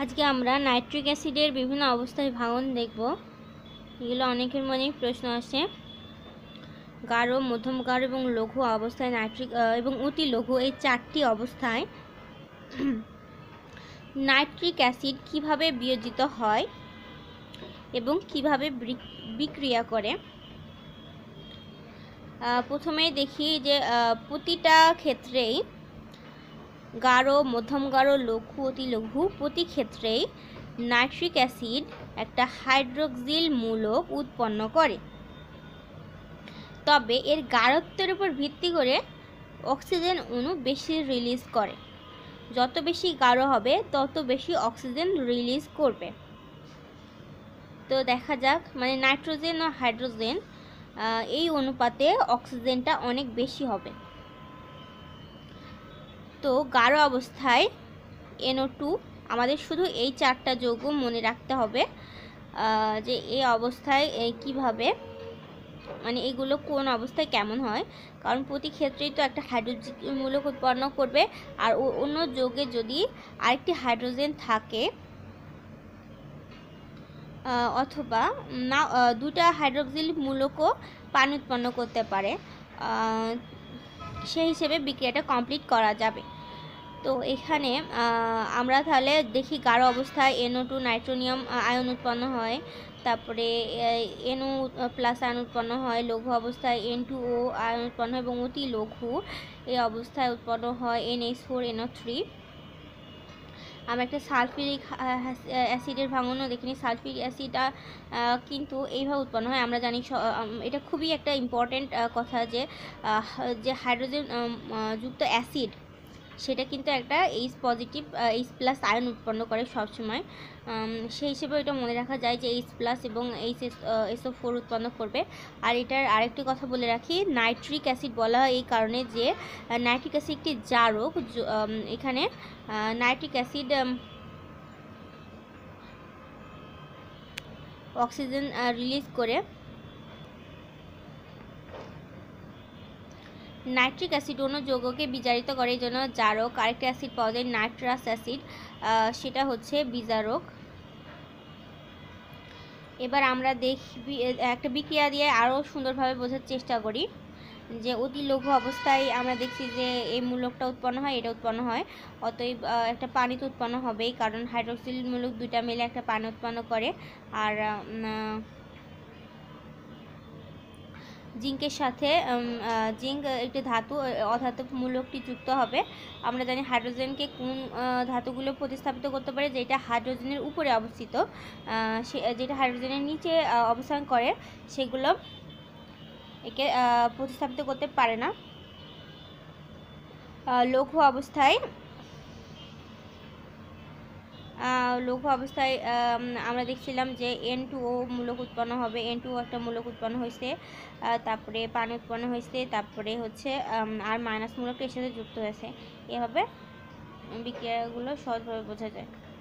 আজকে আমরা নাইট্রিক অ্যাসিডের বিভিন্ন অবস্থায় ভাঙন দেখব এগুলো অনেকের মনেই প্রশ্ন আসে গাঢ় মধ্যম গাঢ় এবং লঘু অবস্থায় নাইট্রিক এবং অতি লঘু এই চারটি অবস্থায় নাইট্রিক অ্যাসিড কিভাবে বিয়োজিত হয় এবং কিভাবে বিক্রিয়া করে প্রথমেই দেখি যে প্রতিটা ক্ষেত্রেই গাঢ় মধ্যম গাঢ় লঘু অতি লঘু প্রতি ক্ষেত্রেই নাইট্রিক অ্যাসিড একটা হাইড্রোক্সিল মূলক উৎপন্ন করে তবে এর গাঢ়ত্বের উপর ভিত্তি করে অক্সিজেন অণু বেশি রিলিজ করে যত বেশি গাঢ় হবে তত বেশি অক্সিজেন রিলিজ করবে তো দেখা যাক মানে নাইট্রোজেন ও হাইড্রোজেন এই অনুপাতে অক্সিজেনটা অনেক বেশি হবে তো গাঢ় অবস্থায় এনও টু আমাদের শুধু এই চারটা যৌগ মনে রাখতে হবে যে এই অবস্থায় কিভাবে মানে এগুলো কোন অবস্থায় কেমন হয় কারণ প্রতি ক্ষেত্রেই তো একটা হাইড্রোজেন মূলক উৎপন্ন করবে আর অন্য যোগে যদি আরেকটি হাইড্রোজেন থাকে অথবা না দুটা হাইড্রোক্সিল মূলকও পানি উৎপন্ন করতে পারে সেই হিসেবে বিক্রিয়াটা কমপ্লিট করা যাবে তো এখানে আমরা তাহলে দেখি গাঢ় অবস্থায় এনও টু নাইট্রোনিয়াম আয়ন উৎপন্ন হয় তারপরে এনও প্লাস আয়ন উৎপন্ন হয় লঘু অবস্থায় এন টু ও আয়ন উৎপন্ন হয় এবং অতি লঘু এই অবস্থায় উৎপন্ন হয় N H four N O three আমরা একটা সালফিরিক অ্যাসিডের ভাঙনও দেখিনি সালফিক অ্যাসিডটা কিন্তু এইভাবে উৎপন্ন হয় আমরা জানি এটা খুবই একটা ইম্পর্ট্যান্ট কথা যে যে হাইড্রোজেন যুক্ত অ্যাসিড সেটা কিন্তু একটা H positive H plus ion উৎপন্ন করে সবসময় সেই হিসেবে এটা মনে রাখা যায় যে এইচ প্লাস এবং এইচ এস ফোর উৎপন্ন করবে আর এটার আরেকটি কথা বলে রাখি নাইট্রিক অ্যাসিড বলা হয় এই কারণে যে নাইট্রিক অ্যাসিড একটি জারক এখানে নাইট্রিক অ্যাসিড অক্সিজেন রিলিজ করে নাইট্রিক অ্যাসিড অন্য যৌগকে বিজারিত করে এই জন্য জারক আরেকটা অ্যাসিড পাওয়া যায় নাইট্রাস অ্যাসিড সেটা হচ্ছে বিজারক এবার আমরা দেখবি একটা বিক্রিয়া দিয়ে আরও সুন্দরভাবে বোঝার চেষ্টা করি যে অতি লঘু অবস্থায় আমরা দেখছি যে এই মূলকটা উৎপন্ন হয় এটা উৎপন্ন হয় অতএব একটা পানি তো উৎপন্ন হবেই কারণ হাইড্রোক্সিল মূলক দুইটা মিলে একটা পানি উৎপন্ন করে আর জিঙ্কের সাথে জিঙ্ক একটি ধাতু অধাতব মূলকটি যুক্ত হবে আমরা জানি হাইড্রোজেনকে কোন ধাতুগুলো প্রতিস্থাপিত করতে পারে যেটা হাইড্রোজেনের উপরে অবস্থিত যেটা হাইড্রোজেনের নিচে অবস্থান করে সেগুলো একে প্রতিস্থাপিত করতে পারে না লঘু অবস্থায় লঘু অবস্থায় আমরা দেখছিলাম যে এন টু ও মূলক উৎপন্ন হবে এন টু একটা মূলক উৎপন্ন হয়েছে তারপরে পানি উৎপন্ন হয়েছে তারপরে হচ্ছে আর মাইনাস মূলক এর সাথে যুক্ত হয়েছে এভাবে বিক্রিয়াগুলো সহজভাবে বোঝা যায়